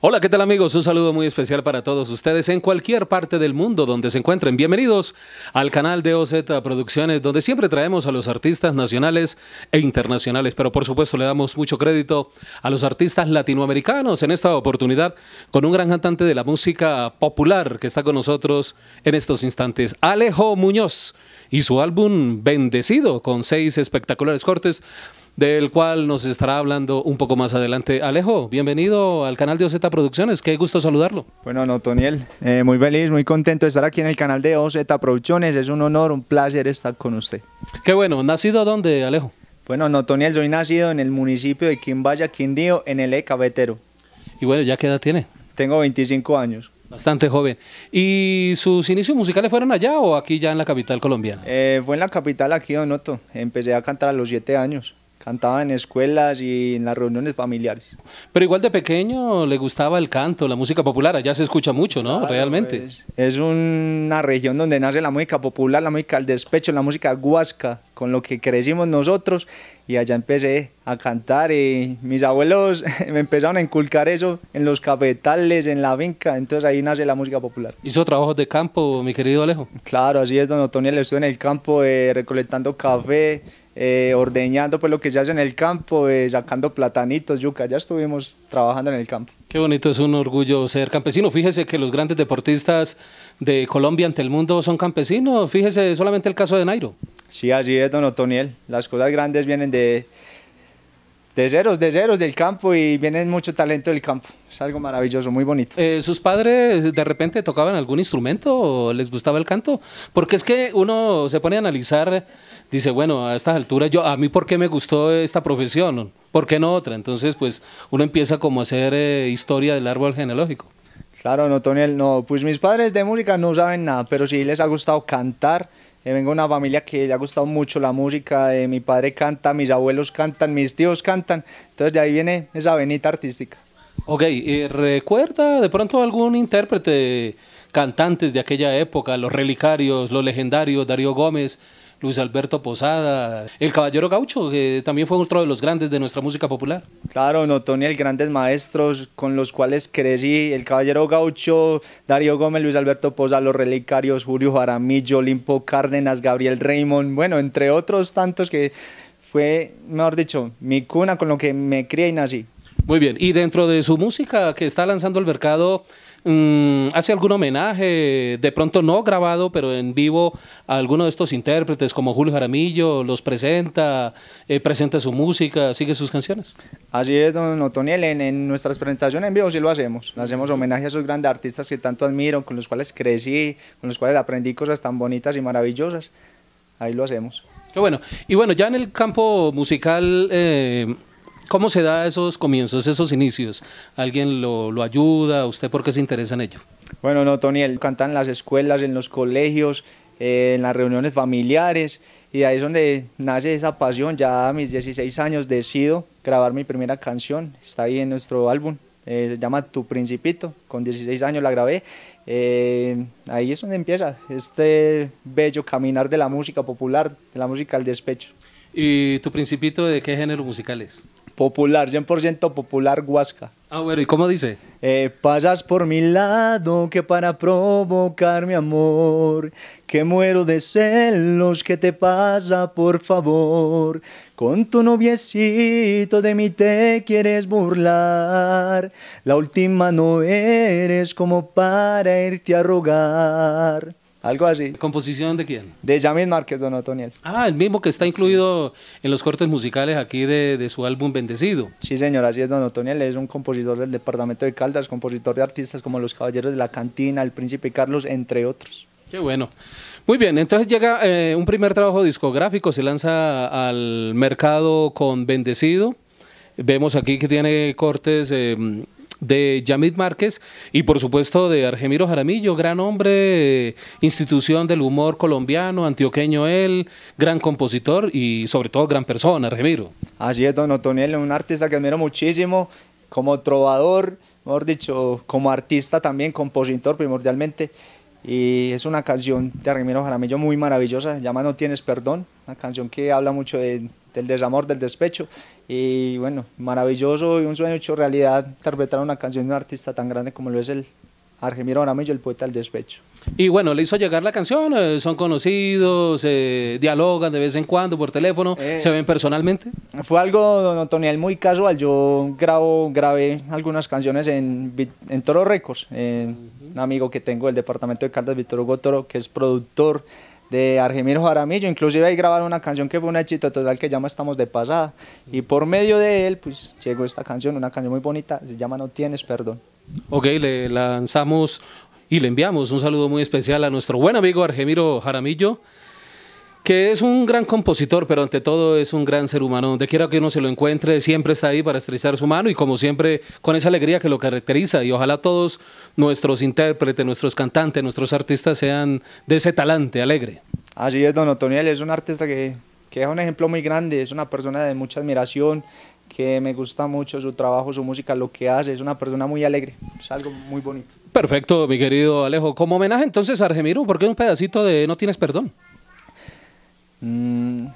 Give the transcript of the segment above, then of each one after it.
Hola, ¿qué tal amigos? Un saludo muy especial para todos ustedes en cualquier parte del mundo donde se encuentren. Bienvenidos al canal de OZ Producciones, donde siempre traemos a los artistas nacionales e internacionales, pero por supuesto le damos mucho crédito a los artistas latinoamericanos en esta oportunidad con un gran cantante de la música popular que está con nosotros en estos instantes, Alejo Muñoz y su álbum Bendecido, con seis espectaculares cortes, del cual nos estará hablando un poco más adelante. Alejo, bienvenido al canal de OZ Producciones, qué gusto saludarlo. Bueno, no, eh, muy feliz, muy contento de estar aquí en el canal de OZ Producciones, es un honor, un placer estar con usted. Qué bueno, ¿nacido dónde, Alejo? Bueno, no, Toniel, soy nacido en el municipio de Quimbaya, Quindío, en el E. Cabetero. Y bueno, ¿ya qué edad tiene? Tengo 25 años. Bastante joven. ¿Y sus inicios musicales fueron allá o aquí ya en la capital colombiana? Eh, fue en la capital aquí, Don Otto. Empecé a cantar a los siete años. Cantaba en escuelas y en las reuniones familiares. Pero igual de pequeño le gustaba el canto, la música popular. Allá se escucha mucho, ¿no? Realmente. es una región donde nace la música popular, la música del despecho, la música guasca, con lo que crecimos nosotros y allá empecé a cantar y mis abuelos me empezaron a inculcar eso en los cafetales, en la vinca, entonces ahí nace la música popular. ¿Hizo trabajos de campo, mi querido Alejo? Claro, así es, don Otoniel, estuve en el campo recolectando café, eh, ordeñando pues lo que se hace en el campo, eh, sacando platanitos, yuca, ya estuvimos trabajando en el campo. Qué bonito, es un orgullo ser campesino. Fíjese que los grandes deportistas de Colombia ante el mundo son campesinos. Fíjese solamente el caso de Nairo. Sí, así es, don Otoniel. Las cosas grandes vienen de, de ceros, de ceros del campo y vienen mucho talento del campo. Es algo maravilloso, muy bonito. Eh, ¿Sus padres de repente tocaban algún instrumento o les gustaba el canto? Porque es que uno se pone a analizar, dice, bueno, a estas alturas, yo, a mí por qué me gustó esta profesión, por qué no otra. Entonces, pues uno empieza como a hacer eh, historia del árbol genealógico. Claro, no, Toniel, no. Pues mis padres de música no saben nada, pero sí les ha gustado cantar eh, vengo de una familia que le ha gustado mucho la música, eh, mi padre canta, mis abuelos cantan, mis tíos cantan, entonces de ahí viene esa venita artística. Ok, y ¿recuerda de pronto algún intérprete, cantantes de aquella época, los relicarios, los legendarios, Darío Gómez? Luis Alberto Posada, el Caballero Gaucho, que también fue otro de los grandes de nuestra música popular. Claro, el grandes maestros con los cuales crecí, el Caballero Gaucho, Darío Gómez, Luis Alberto Posada, los relicarios, Julio Jaramillo, Olimpo Cárdenas, Gabriel Raymond, bueno, entre otros tantos que fue, mejor dicho, mi cuna con lo que me crié y nací. Muy bien, y dentro de su música que está lanzando al mercado, Mm, hace algún homenaje, de pronto no grabado, pero en vivo a alguno de estos intérpretes como Julio Jaramillo, los presenta, eh, presenta su música, sigue sus canciones. Así es, don Otoniel, en, en nuestras presentaciones en vivo sí lo hacemos, hacemos homenaje a esos grandes artistas que tanto admiro, con los cuales crecí, con los cuales aprendí cosas tan bonitas y maravillosas, ahí lo hacemos. Qué bueno. Y bueno, ya en el campo musical... Eh, ¿Cómo se da esos comienzos, esos inicios? ¿Alguien lo, lo ayuda? ¿Usted por qué se interesa en ello? Bueno, no, Tony, él canta en las escuelas, en los colegios, eh, en las reuniones familiares y ahí es donde nace esa pasión. Ya a mis 16 años decido grabar mi primera canción, está ahí en nuestro álbum, eh, se llama Tu Principito, con 16 años la grabé. Eh, ahí es donde empieza este bello caminar de la música popular, de la música al despecho. ¿Y Tu Principito de qué género musical es? Popular, 100% popular Huasca. Ah, bueno, ¿y cómo dice? Eh, pasas por mi lado que para provocar mi amor, que muero de celos, que te pasa por favor. Con tu noviecito de mí te quieres burlar, la última no eres como para irte a rogar. Algo así. ¿Composición de quién? De James Márquez, Don Otoniel. Ah, el mismo que está incluido en los cortes musicales aquí de, su álbum Bendecido. Sí, señor, así es, Don Otoniel. Es un compositor del departamento de Caldas, compositor de artistas como Los Caballeros de la Cantina, El Príncipe Carlos, entre otros. Qué bueno. Muy bien, entonces llega eh, un primer trabajo discográfico, se lanza al mercado con Bendecido. Vemos aquí que tiene cortes. Em, de Yamid Márquez y por supuesto de Argemiro Jaramillo, gran hombre, institución del humor colombiano, antioqueño él, gran compositor y sobre todo gran persona, Argemiro. Así es, don Otoniel, un artista que admiro muchísimo, como trovador, mejor dicho, como artista también, compositor primordialmente. Y es una canción de Argemiro Jaramillo muy maravillosa, llama No tienes perdón, una canción que habla mucho de el desamor, del despecho. Y bueno, maravilloso y un sueño hecho realidad interpretar una canción de un artista tan grande como lo es el Argemiro Aramillo, el poeta del despecho. Y bueno, le hizo llegar la canción, eh, son conocidos, eh, dialogan de vez en cuando por teléfono, eh. se ven personalmente. Fue algo, don Antonio, muy casual. Yo grabo, grabé algunas canciones en, en Toro Records, un amigo que tengo del departamento de Caldas, Víctor Hugo Toro, que es productor de Argemiro Jaramillo, inclusive ahí grabaron una canción que fue un éxito total que llama Estamos de Pasada y por medio de él pues llegó esta canción, una canción muy bonita, se llama No tienes perdón. Ok, le lanzamos y le enviamos un saludo muy especial a nuestro buen amigo Argemiro Jaramillo que es un gran compositor, pero ante todo es un gran ser humano. Donde quiera que uno se lo encuentre, siempre está ahí para estrechar su mano y como siempre con esa alegría que lo caracteriza. Y ojalá todos nuestros intérpretes, nuestros cantantes, nuestros artistas sean de ese talante alegre. Así es, don Otoniel, es un artista que, es un ejemplo muy grande, es una persona de mucha admiración, que me gusta mucho su trabajo, su música, lo que hace, es una persona muy alegre, es algo muy bonito. Perfecto, mi querido Alejo. Como homenaje entonces a Argemiro, porque un pedacito de No tienes perdón? Mm.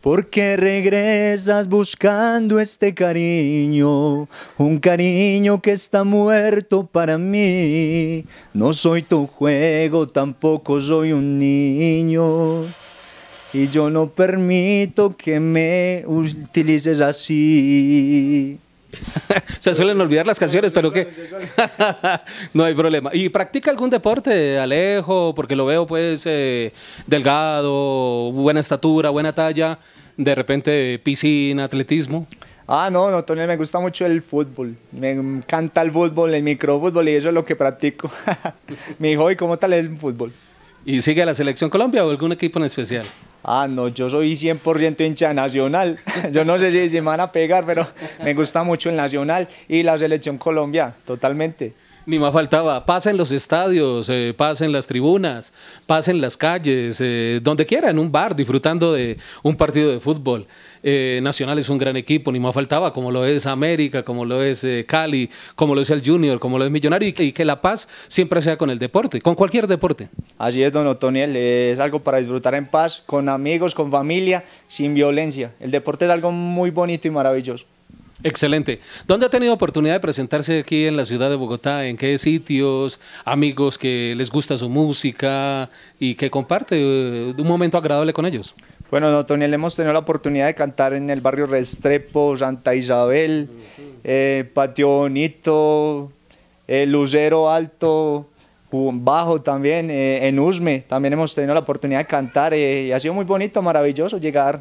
Porque regresas buscando este cariño, un cariño que está muerto para mí. No soy tu juego, tampoco soy un niño. Y yo no permito que me utilices así. Se suelen olvidar las canciones, pero que no hay problema. ¿Y practica algún deporte, Alejo? Porque lo veo pues eh, delgado, buena estatura, buena talla, de repente piscina, atletismo. Ah, no, no, Tony, me gusta mucho el fútbol. Me encanta el fútbol, el microfútbol y eso es lo que practico. Mi ¿y ¿cómo tal el fútbol? ¿Y sigue la selección Colombia o algún equipo en especial? Ah, no, yo soy 100% hincha nacional. Yo no sé si se van a pegar, pero me gusta mucho el nacional y la selección Colombia, totalmente. Ni más faltaba. Pasa en los estadios, eh, pasen en las tribunas, pasa en las calles, eh, donde quiera, en un bar, disfrutando de un partido de fútbol. Eh, Nacional es un gran equipo, ni más faltaba, como lo es América, como lo es Cali, como lo es el Junior, como lo es Millonario, y que, y que, la paz siempre sea con el deporte, con cualquier deporte. Así es, don Otoniel, es algo para disfrutar en paz, con amigos, con familia, sin violencia. El deporte es algo muy bonito y maravilloso. Excelente. ¿Dónde ha tenido oportunidad de presentarse aquí en la ciudad de Bogotá? ¿En qué sitios? ¿Amigos que les gusta su música y que comparte eh, un momento agradable con ellos? Bueno, no, Toniel, hemos tenido la oportunidad de cantar en el barrio Restrepo, Santa Isabel, eh, Patio Bonito, eh, Lucero Alto, Bajo también, en Usme. También hemos tenido la oportunidad de cantar y ha sido muy bonito, maravilloso llegar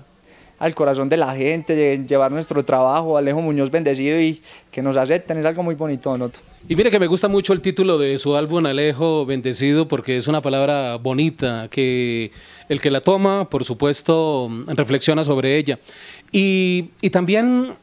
al corazón de la gente, llevar nuestro trabajo, Alejo Muñoz bendecido y que nos acepten, es algo muy bonito, ¿no? Y mire que me gusta mucho el título de su álbum, Alejo bendecido, porque es una palabra bonita, que el que la toma, por supuesto, reflexiona sobre ella. Y, también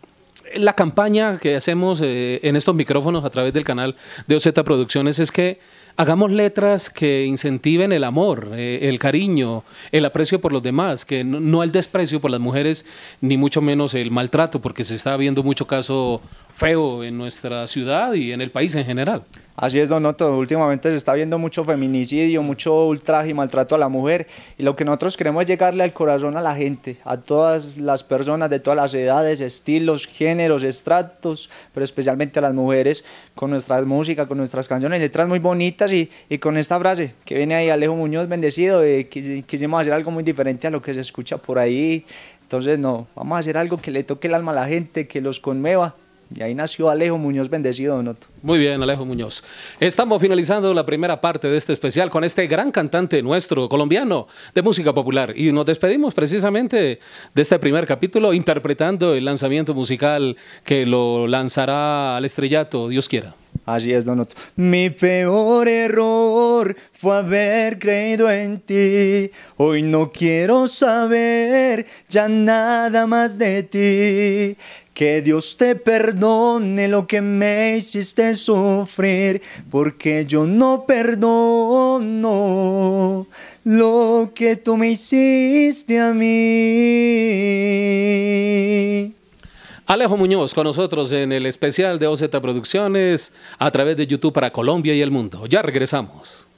la campaña que hacemos eh, en estos micrófonos a través del canal de OZ Producciones es que Hagamos letras que incentiven el amor, eh, el cariño, el aprecio por los demás, que no, el desprecio por las mujeres, ni mucho menos el maltrato, porque se está viendo mucho caso feo en nuestra ciudad y en el país en general. Así es, don Otto. Últimamente se está viendo mucho feminicidio, mucho ultraje y maltrato a la mujer. Y lo que nosotros queremos es llegarle al corazón a la gente, a todas las personas de todas las edades, estilos, géneros, estratos, pero especialmente a las mujeres, con nuestra música, con nuestras canciones, letras muy bonitas y, con esta frase que viene ahí Alejo Muñoz, bendecido, que quisimos hacer algo muy diferente a lo que se escucha por ahí. Entonces, no, vamos a hacer algo que le toque el alma a la gente, que los conmueva y ahí nació Alejo Muñoz Bendecido Donoto. Muy bien, Alejo Muñoz. Estamos finalizando la primera parte de este especial con este gran cantante nuestro, colombiano, de música popular. Y nos despedimos precisamente de este primer capítulo interpretando el lanzamiento musical que lo lanzará al estrellato, Dios quiera. Así es, Donoto. Mi peor error fue haber creído en ti. Hoy no quiero saber ya nada más de ti. Que Dios te perdone lo que me hiciste sufrir, porque yo no perdono lo que tú me hiciste a mí. Alejo Muñoz con nosotros en el especial de OZ Producciones a través de YouTube para Colombia y el mundo. Ya regresamos.